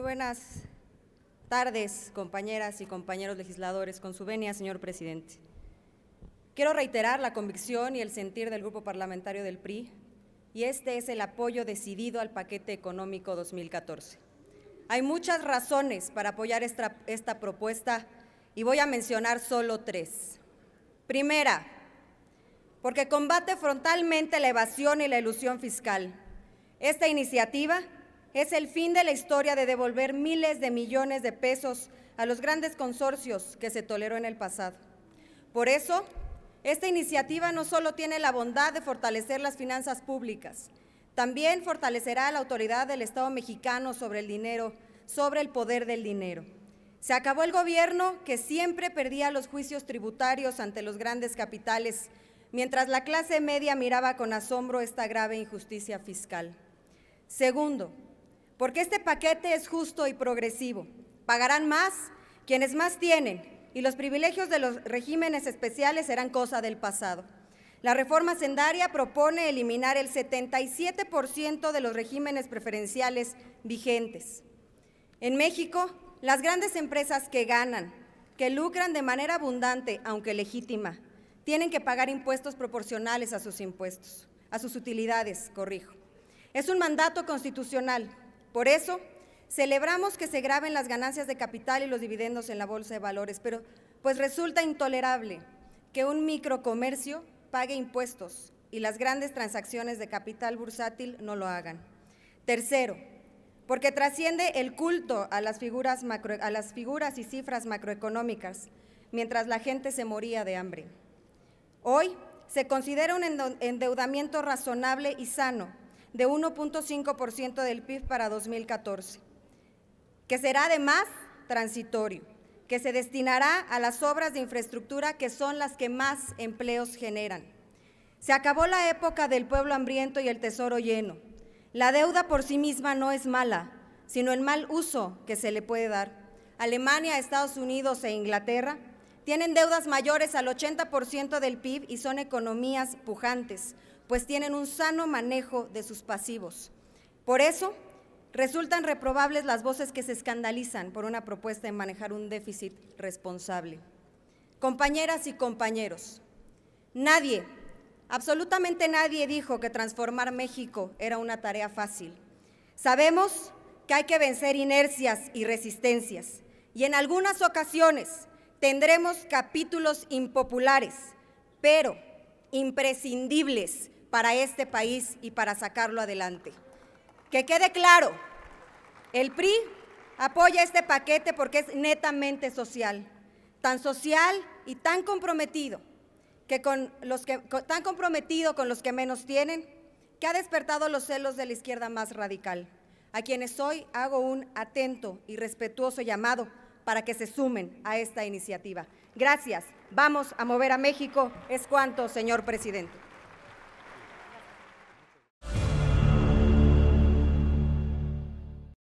buenas tardes, compañeras y compañeros legisladores. Con su venia, señor presidente. Quiero reiterar la convicción y el sentir del Grupo Parlamentario del PRI, y este es el apoyo decidido al paquete económico 2014. Hay muchas razones para apoyar esta, esta propuesta y voy a mencionar solo tres. Primera, porque combate frontalmente la evasión y la ilusión fiscal. Esta iniciativa es el fin de la historia de devolver miles de millones de pesos a los grandes consorcios que se toleró en el pasado. Por eso, esta iniciativa no solo tiene la bondad de fortalecer las finanzas públicas, también fortalecerá la autoridad del Estado mexicano sobre el dinero, sobre el poder del dinero. Se acabó el gobierno que siempre perdía los juicios tributarios ante los grandes capitales, mientras la clase media miraba con asombro esta grave injusticia fiscal. Segundo, porque este paquete es justo y progresivo. Pagarán más quienes más tienen y los privilegios de los regímenes especiales serán cosa del pasado. La reforma sendaria propone eliminar el 77% de los regímenes preferenciales vigentes. En México, las grandes empresas que ganan, que lucran de manera abundante, aunque legítima, tienen que pagar impuestos proporcionales a sus impuestos, a sus utilidades, corrijo. Es un mandato constitucional por eso, celebramos que se graben las ganancias de capital y los dividendos en la bolsa de valores, pero pues resulta intolerable que un microcomercio pague impuestos y las grandes transacciones de capital bursátil no lo hagan. Tercero, porque trasciende el culto a las figuras, a las figuras y cifras macroeconómicas, mientras la gente se moría de hambre. Hoy se considera un endeudamiento razonable y sano de 1.5% del PIB para 2014, que será además transitorio, que se destinará a las obras de infraestructura que son las que más empleos generan. Se acabó la época del pueblo hambriento y el tesoro lleno. La deuda por sí misma no es mala, sino el mal uso que se le puede dar. Alemania, Estados Unidos e Inglaterra tienen deudas mayores al 80% del PIB y son economías pujantes, pues tienen un sano manejo de sus pasivos. Por eso, resultan reprobables las voces que se escandalizan por una propuesta de manejar un déficit responsable. Compañeras y compañeros, nadie, absolutamente nadie dijo que transformar México era una tarea fácil. Sabemos que hay que vencer inercias y resistencias y en algunas ocasiones tendremos capítulos impopulares, pero imprescindibles para este país y para sacarlo adelante. Que quede claro, el PRI apoya este paquete porque es netamente social, tan social y tan comprometido que con los que tan comprometido con los que menos tienen, que ha despertado los celos de la izquierda más radical, a quienes hoy hago un atento y respetuoso llamado para que se sumen a esta iniciativa. Gracias. Vamos a mover a México. Es cuanto, señor presidente.